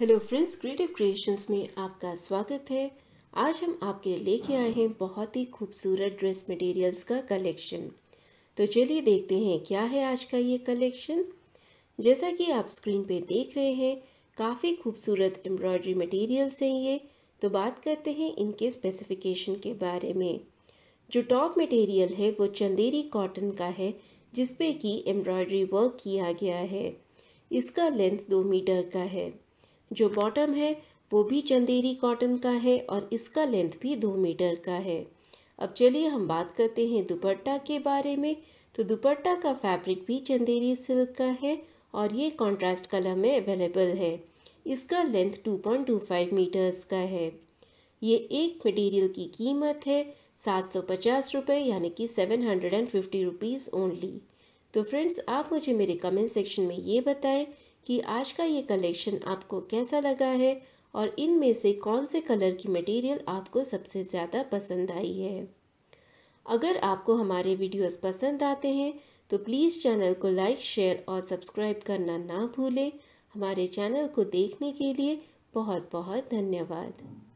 hello friends creative creations में आपका स्वागत है आज हम आपके लिए लेके आए हैं बहुत ही खूबसूरत ड्रेस मटेरियल्स का कलेक्शन तो चलिए देखते हैं क्या है आज का ये कलेक्शन जैसा कि आप स्क्रीन पे देख रहे हैं काफ़ी खूबसूरत एम्ब्रॉयडरी मटेरियल्स हैं ये तो बात करते हैं इनके स्पेसिफिकेशन के बारे में जो टॉप मटेरियल है वो चंदेरी कॉटन का है जिसपे कि एम्ब्रॉयडरी वर्क किया गया है इसका लेंथ दो मीटर का है जो बॉटम है वो भी चंदेरी कॉटन का है और इसका लेंथ भी दो मीटर का है अब चलिए हम बात करते हैं दुपट्टा के बारे में तो दुपट्टा का फैब्रिक भी चंदेरी सिल्क का है और ये कॉन्ट्रास्ट कलर में अवेलेबल है इसका लेंथ 2.25 मीटर्स का है ये एक मटेरियल की कीमत है सात सौ पचास रुपये यानी कि seven hundred and fifty rupees only तो फ्रेंड्स आप मुझे मेरे कमेंट सेक्शन में ये बताएं कि आज का ये कलेक्शन आपको कैसा लगा है और इनमें से कौन से कलर की मटेरियल आपको सबसे ज़्यादा पसंद आई है अगर आपको हमारे वीडियोस पसंद आते हैं तो प्लीज़ चैनल को लाइक शेयर और सब्सक्राइब करना ना भूलें हमारे चैनल को देखने के लिए बहुत बहुत धन्यवाद